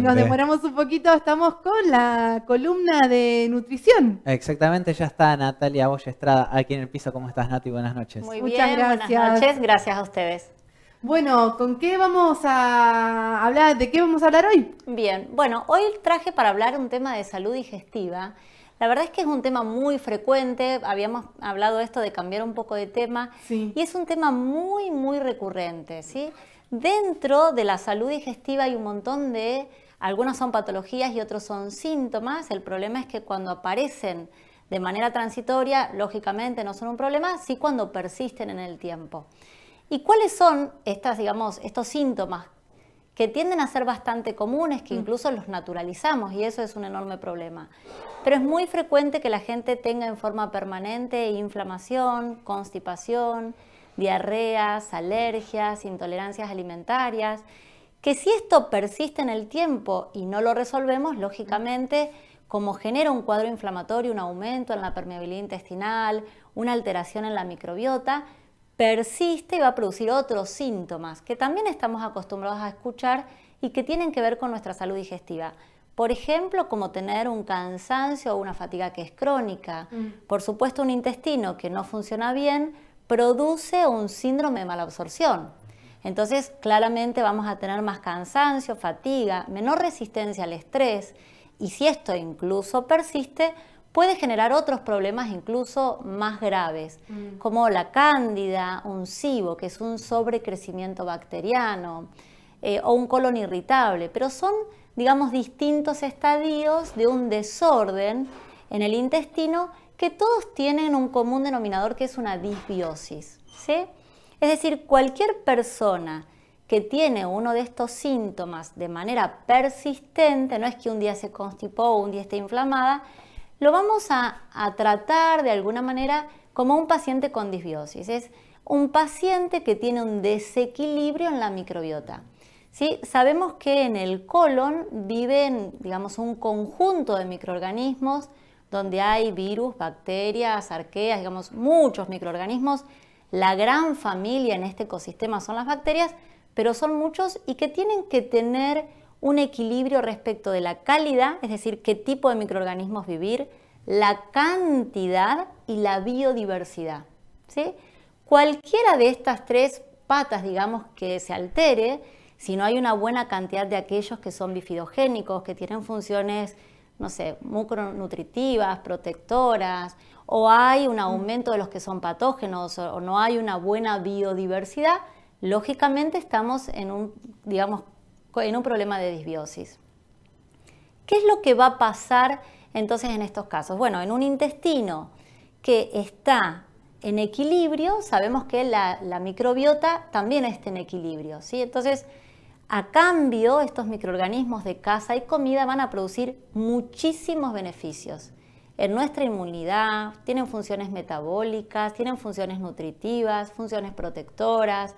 nos demoramos un poquito, estamos con la columna de nutrición. Exactamente, ya está Natalia Boya Estrada aquí en el piso. ¿Cómo estás, Nati? Buenas noches. Muy Muchas bien, gracias. buenas noches, gracias a ustedes. Bueno, ¿con qué vamos a hablar? ¿De qué vamos a hablar hoy? Bien, bueno, hoy traje para hablar un tema de salud digestiva la verdad es que es un tema muy frecuente, habíamos hablado esto de cambiar un poco de tema, y es un tema muy, muy recurrente. ¿sí? Dentro de la salud digestiva hay un montón de, algunas son patologías y otros son síntomas, el problema es que cuando aparecen de manera transitoria, lógicamente no son un problema, sí cuando persisten en el tiempo. ¿Y cuáles son estas, digamos, estos síntomas que tienden a ser bastante comunes, que mm. incluso los naturalizamos y eso es un enorme problema. Pero es muy frecuente que la gente tenga en forma permanente inflamación, constipación, diarreas, alergias, intolerancias alimentarias, que si esto persiste en el tiempo y no lo resolvemos, lógicamente, como genera un cuadro inflamatorio, un aumento en la permeabilidad intestinal, una alteración en la microbiota, persiste y va a producir otros síntomas que también estamos acostumbrados a escuchar y que tienen que ver con nuestra salud digestiva. Por ejemplo, como tener un cansancio o una fatiga que es crónica. Mm. Por supuesto, un intestino que no funciona bien produce un síndrome de malabsorción, Entonces, claramente vamos a tener más cansancio, fatiga, menor resistencia al estrés y si esto incluso persiste, puede generar otros problemas incluso más graves, mm. como la cándida, un cibo, que es un sobrecrecimiento bacteriano, eh, o un colon irritable, pero son, digamos, distintos estadios de un desorden en el intestino que todos tienen un común denominador que es una disbiosis. ¿sí? Es decir, cualquier persona que tiene uno de estos síntomas de manera persistente, no es que un día se constipó o un día esté inflamada, lo vamos a, tratar de alguna manera como un paciente con disbiosis. Es un paciente que tiene un desequilibrio en la microbiota. ¿Sí? Sabemos que en el colon viven, digamos, un conjunto de microorganismos donde hay virus, bacterias, arqueas, digamos, muchos microorganismos. La gran familia en este ecosistema son las bacterias, pero son muchos y que tienen que tener un equilibrio respecto de la calidad, es decir, qué tipo de microorganismos vivir, la cantidad y la biodiversidad. ¿sí? Cualquiera de estas tres patas, digamos, que se altere, si no hay una buena cantidad de aquellos que son bifidogénicos, que tienen funciones, no sé, mucronutritivas, protectoras, o hay un aumento de los que son patógenos, o no hay una buena biodiversidad, lógicamente estamos en un, digamos, en un problema de disbiosis. ¿Qué es lo que va a pasar entonces en estos casos? Bueno, en un intestino que está en equilibrio, sabemos que la, microbiota también está en equilibrio. ¿sí? Entonces, a cambio, estos microorganismos de casa y comida van a producir muchísimos beneficios en nuestra inmunidad, tienen funciones metabólicas, tienen funciones nutritivas, funciones protectoras,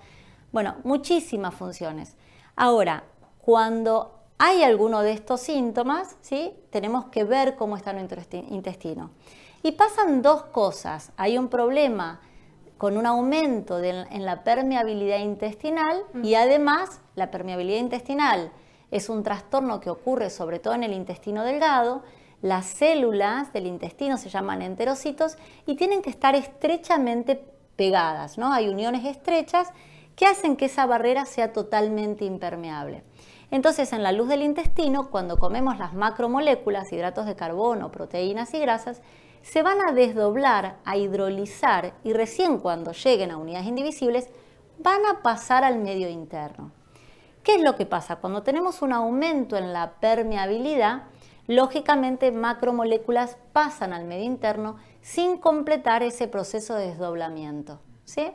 bueno, muchísimas funciones. Ahora, cuando hay alguno de estos síntomas, tenemos que ver cómo está nuestro intestino. Y pasan dos cosas. Hay un problema con un aumento en la permeabilidad intestinal mm. y además la permeabilidad intestinal es un trastorno que ocurre sobre todo en el intestino delgado. Las células del intestino se llaman enterocitos y tienen que estar estrechamente pegadas, Hay uniones estrechas que hacen que esa barrera sea totalmente impermeable. Entonces, en la luz del intestino, cuando comemos las macromoléculas, hidratos de carbono, proteínas y grasas, se van a desdoblar, a hidrolizar y recién cuando lleguen a unidades indivisibles, van a pasar al medio interno. ¿Qué es lo que pasa? Cuando tenemos un aumento en la permeabilidad, lógicamente macromoléculas pasan al medio interno sin completar ese proceso de desdoblamiento. ¿sí?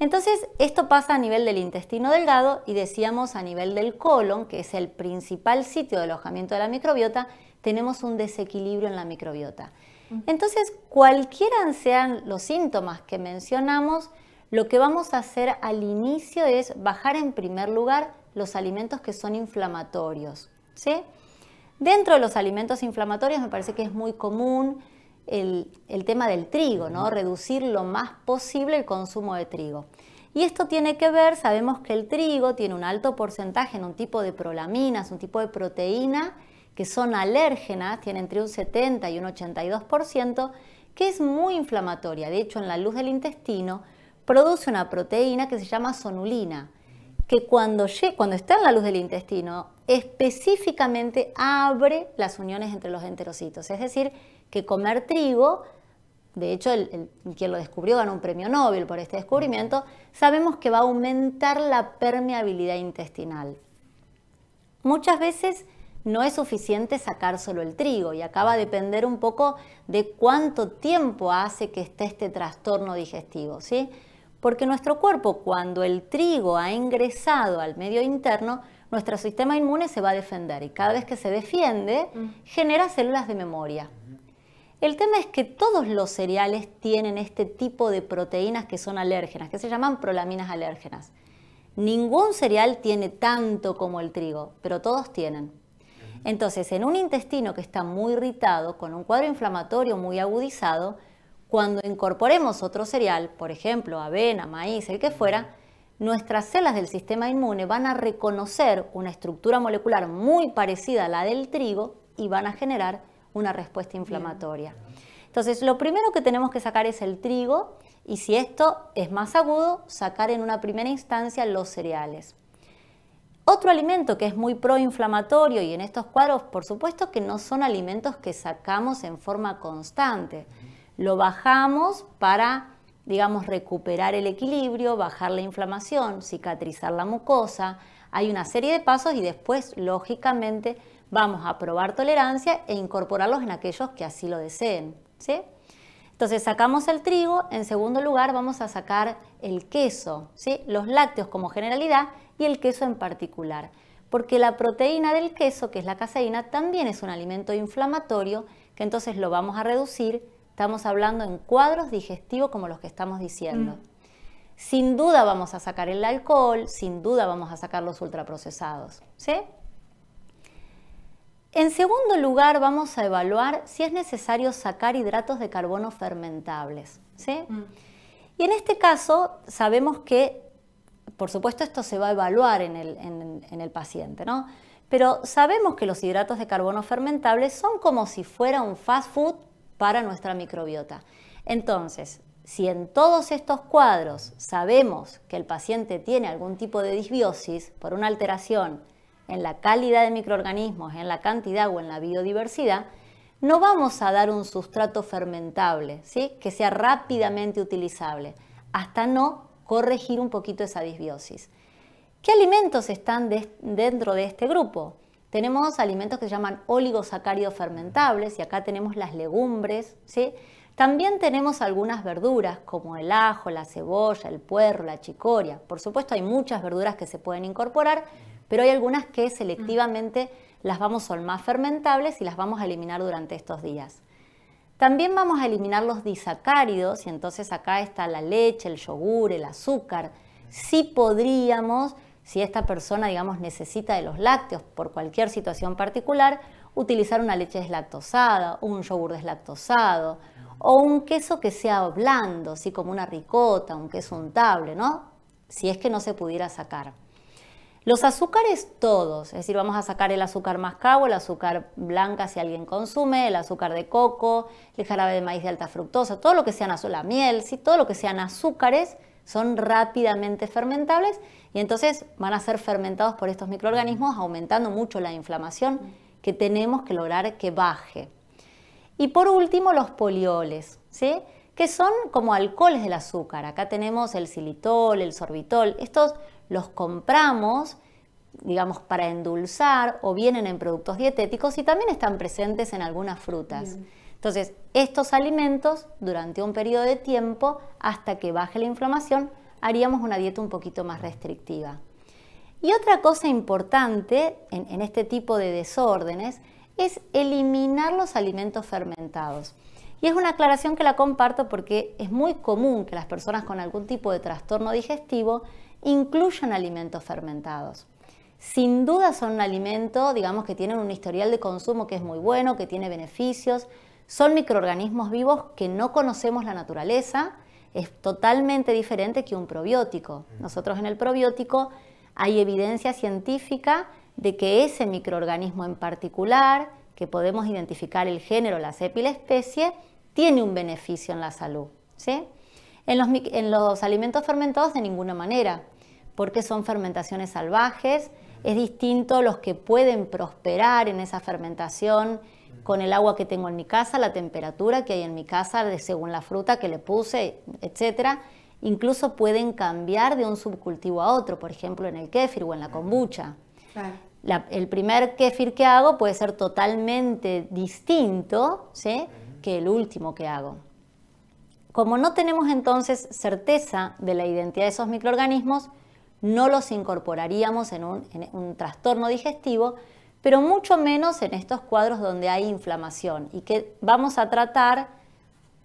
Entonces, esto pasa a nivel del intestino delgado y decíamos a nivel del colon, que es el principal sitio de alojamiento de la microbiota, tenemos un desequilibrio en la microbiota. Entonces, cualquiera sean los síntomas que mencionamos, lo que vamos a hacer al inicio es bajar en primer lugar los alimentos que son inflamatorios. Dentro de los alimentos inflamatorios me parece que es muy común el, tema del trigo, ¿no? reducir lo más posible el consumo de trigo. Y esto tiene que ver, sabemos que el trigo tiene un alto porcentaje en un tipo de prolaminas, un tipo de proteína que son alérgenas, tiene entre un 70 y un 82%, que es muy inflamatoria. De hecho, en la luz del intestino produce una proteína que se llama sonulina, que cuando, cuando está en la luz del intestino específicamente abre las uniones entre los enterocitos, es decir, que comer trigo, de hecho el, quien lo descubrió ganó un premio Nobel por este descubrimiento, sabemos que va a aumentar la permeabilidad intestinal. Muchas veces no es suficiente sacar solo el trigo y acaba de depender un poco de cuánto tiempo hace que esté este trastorno digestivo, ¿sí? Porque nuestro cuerpo cuando el trigo ha ingresado al medio interno, nuestro sistema inmune se va a defender y cada vez que se defiende genera células de memoria. El tema es que todos los cereales tienen este tipo de proteínas que son alérgenas, que se llaman prolaminas alérgenas. Ningún cereal tiene tanto como el trigo, pero todos tienen. Entonces, en un intestino que está muy irritado, con un cuadro inflamatorio muy agudizado, cuando incorporemos otro cereal, por ejemplo, avena, maíz, el que fuera, nuestras células del sistema inmune van a reconocer una estructura molecular muy parecida a la del trigo y van a generar una respuesta inflamatoria. Entonces, lo primero que tenemos que sacar es el trigo y si esto es más agudo, sacar en una primera instancia los cereales. Otro alimento que es muy proinflamatorio y en estos cuadros, por supuesto que no son alimentos que sacamos en forma constante. Lo bajamos para, digamos, recuperar el equilibrio, bajar la inflamación, cicatrizar la mucosa. Hay una serie de pasos y después, lógicamente, Vamos a probar tolerancia e incorporarlos en aquellos que así lo deseen. ¿sí? Entonces sacamos el trigo, en segundo lugar vamos a sacar el queso, ¿sí? los lácteos como generalidad y el queso en particular, porque la proteína del queso, que es la caseína, también es un alimento inflamatorio que entonces lo vamos a reducir, estamos hablando en cuadros digestivos como los que estamos diciendo. Mm. Sin duda vamos a sacar el alcohol, sin duda vamos a sacar los ultraprocesados, ¿sí? En segundo lugar, vamos a evaluar si es necesario sacar hidratos de carbono fermentables. ¿sí? Mm. Y en este caso, sabemos que, por supuesto, esto se va a evaluar en el, en el paciente, ¿no? Pero sabemos que los hidratos de carbono fermentables son como si fuera un fast food para nuestra microbiota. Entonces, si en todos estos cuadros sabemos que el paciente tiene algún tipo de disbiosis por una alteración en la calidad de microorganismos, en la cantidad o en la biodiversidad, no vamos a dar un sustrato fermentable, que sea rápidamente utilizable, hasta no corregir un poquito esa disbiosis. ¿Qué alimentos están dentro de este grupo? Tenemos alimentos que se llaman oligosacáridos fermentables y acá tenemos las legumbres. ¿sí? También tenemos algunas verduras como el ajo, la cebolla, el puerro, la chicoria. Por supuesto hay muchas verduras que se pueden incorporar, pero hay algunas que mm. selectivamente las vamos son más fermentables y las vamos a eliminar durante estos días. También vamos a eliminar los disacáridos y entonces acá está la leche, el yogur, el azúcar. Si podríamos, si esta persona digamos necesita de los lácteos por cualquier situación particular, utilizar una leche deslactosada, un yogur deslactosado o un queso que sea blando, así como una ricota, un queso untable, ¿no? Si es que no se pudiera sacar. Los azúcares todos, es decir, vamos a sacar el azúcar mascabo, el azúcar blanca si alguien consume, el azúcar de coco, el jarabe de maíz de alta fructosa, todo lo que sean azúcar, la miel, si todo lo que sean azúcares son rápidamente fermentables y entonces van a ser fermentados por estos microorganismos, aumentando mucho la inflamación que tenemos que lograr que baje. Y por último, los polioles, ¿sí? que son como alcoholes del azúcar. Acá tenemos el xilitol, el sorbitol. Estos los compramos, digamos, para endulzar o vienen en productos dietéticos y también están presentes en algunas frutas. Entonces, estos alimentos durante un periodo de tiempo, hasta que baje la inflamación, haríamos una dieta un poquito más restrictiva. Y otra cosa importante en, este tipo de desórdenes es eliminar los alimentos fermentados. Y es una aclaración que la comparto porque es muy común que las personas con algún tipo de trastorno digestivo incluyan alimentos fermentados. Sin duda son un alimento, digamos, que tienen un historial de consumo que es muy bueno, que tiene beneficios. Son microorganismos vivos que no conocemos la naturaleza. Es totalmente diferente que un probiótico. Nosotros en el probiótico hay evidencia científica de que ese microorganismo en particular que podemos identificar el género, la cepa y la especie, tiene un beneficio en la salud. ¿sí? En, los, en los alimentos fermentados de ninguna manera, porque son fermentaciones salvajes, es distinto los que pueden prosperar en esa fermentación con el agua que tengo en mi casa, la temperatura que hay en mi casa, según la fruta que le puse, etc. Incluso pueden cambiar de un subcultivo a otro, por ejemplo en el kéfir o en la kombucha. Claro el primer kefir que hago puede ser totalmente distinto que el último que hago. Como no tenemos entonces certeza de la identidad de esos microorganismos, no los incorporaríamos en un trastorno digestivo, pero mucho menos en estos cuadros donde hay inflamación y que vamos a tratar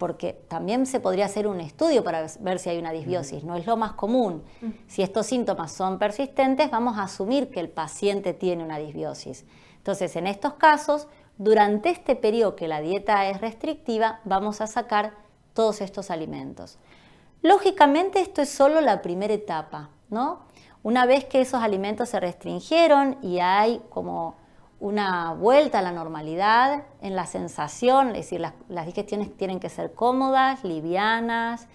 porque también se podría hacer un estudio para ver si hay una disbiosis, no es lo más común. Si estos síntomas son persistentes, vamos a asumir que el paciente tiene una disbiosis. Entonces, en estos casos, durante este periodo que la dieta es restrictiva, vamos a sacar todos estos alimentos. Lógicamente, esto es solo la primera etapa, ¿no? Una vez que esos alimentos se restringieron y hay como una vuelta a la normalidad en la sensación, es decir, las, digestiones tienen que ser cómodas, livianas,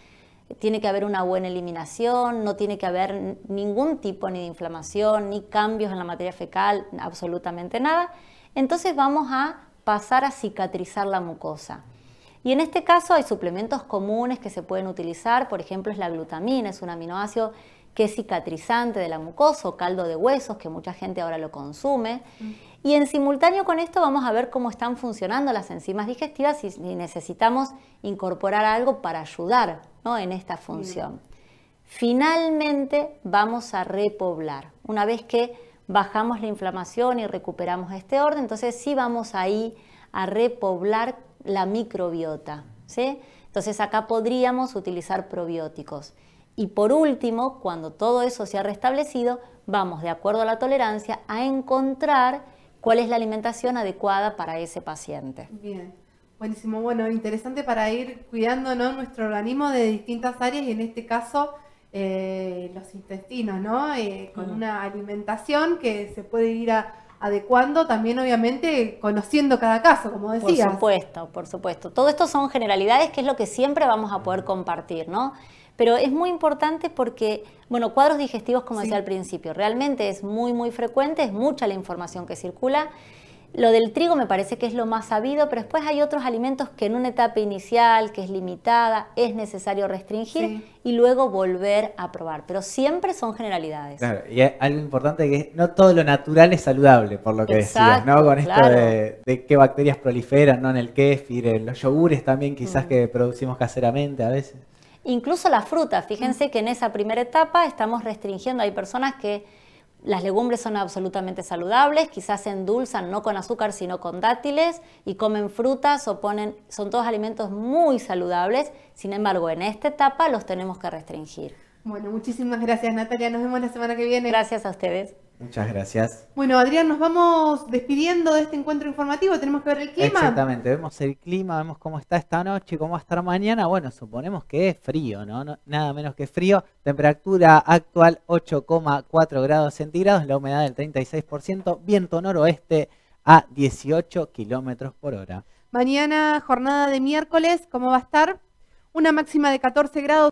tiene que haber una buena eliminación, no tiene que haber ningún tipo ni de inflamación, ni cambios en la materia fecal, absolutamente nada. Entonces vamos a pasar a cicatrizar la mucosa. Y en este caso hay suplementos comunes que se pueden utilizar, por ejemplo es la glutamina, es un aminoácido que es cicatrizante de la mucosa o caldo de huesos, que mucha gente ahora lo consume. Y en simultáneo con esto vamos a ver cómo están funcionando las enzimas digestivas y necesitamos incorporar algo para ayudar ¿no? en esta función. Finalmente vamos a repoblar. Una vez que bajamos la inflamación y recuperamos este orden, entonces sí vamos ahí a repoblar la microbiota. ¿sí? Entonces acá podríamos utilizar probióticos. Y por último, cuando todo eso se ha restablecido, vamos, de acuerdo a la tolerancia, a encontrar cuál es la alimentación adecuada para ese paciente. Bien, buenísimo. Bueno, interesante para ir cuidando nuestro organismo de distintas áreas y en este caso eh, los intestinos, ¿no? Eh, con mm. una alimentación que se puede ir adecuando también obviamente conociendo cada caso, como decías. Por supuesto, por supuesto. Todo esto son generalidades que es lo que siempre vamos a poder mm. compartir, ¿no? pero es muy importante porque, bueno, cuadros digestivos, como decía al principio, realmente es muy, muy frecuente, es mucha la información que circula. Lo del trigo me parece que es lo más sabido, pero después hay otros alimentos que en una etapa inicial, que es limitada, es necesario restringir y luego volver a probar. Pero siempre son generalidades. Claro, y algo importante que no todo lo natural es saludable, por lo que decías, ¿no? Con esto de, qué bacterias proliferan, ¿no? En el kéfir, en los yogures también, quizás mm. que producimos caseramente a veces. Incluso las frutas, fíjense que en esa primera etapa estamos restringiendo, hay personas que las legumbres son absolutamente saludables, quizás se endulzan no con azúcar sino con dátiles y comen frutas o ponen, son todos alimentos muy saludables, sin embargo en esta etapa los tenemos que restringir. Bueno, muchísimas gracias Natalia, nos vemos la semana que viene. Gracias a ustedes. Muchas gracias. Bueno, Adrián, nos vamos despidiendo de este encuentro informativo. Tenemos que ver el clima. Exactamente, vemos el clima, vemos cómo está esta noche, cómo va a estar mañana. Bueno, suponemos que es frío, ¿no? nada menos que frío. Temperatura actual 8,4 grados centígrados, la humedad del 36%, viento noroeste a 18 kilómetros por hora. Mañana, jornada de miércoles, ¿cómo va a estar? Una máxima de 14 grados.